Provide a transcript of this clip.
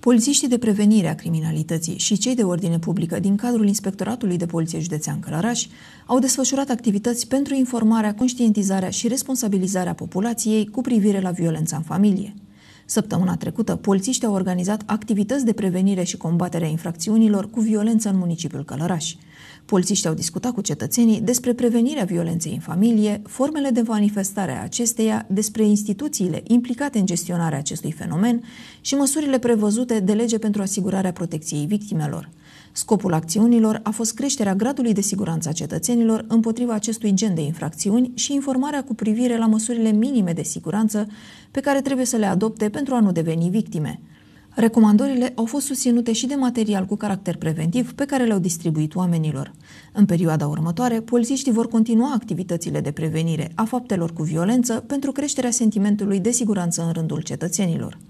Polițiștii de prevenire a criminalității și cei de ordine publică din cadrul Inspectoratului de Poliție Județean Călăraș au desfășurat activități pentru informarea, conștientizarea și responsabilizarea populației cu privire la violența în familie. Săptămâna trecută, polițiștii au organizat activități de prevenire și combatere a infracțiunilor cu violență în municipiul Călăraș. Polițiștii au discutat cu cetățenii despre prevenirea violenței în familie, formele de manifestare a acesteia, despre instituțiile implicate în gestionarea acestui fenomen și măsurile prevăzute de lege pentru asigurarea protecției victimelor. Scopul acțiunilor a fost creșterea gradului de siguranță a cetățenilor împotriva acestui gen de infracțiuni și informarea cu privire la măsurile minime de siguranță pe care trebuie să le adopte pentru a nu deveni victime. Recomandările au fost susținute și de material cu caracter preventiv pe care le-au distribuit oamenilor. În perioada următoare, polițiștii vor continua activitățile de prevenire a faptelor cu violență pentru creșterea sentimentului de siguranță în rândul cetățenilor.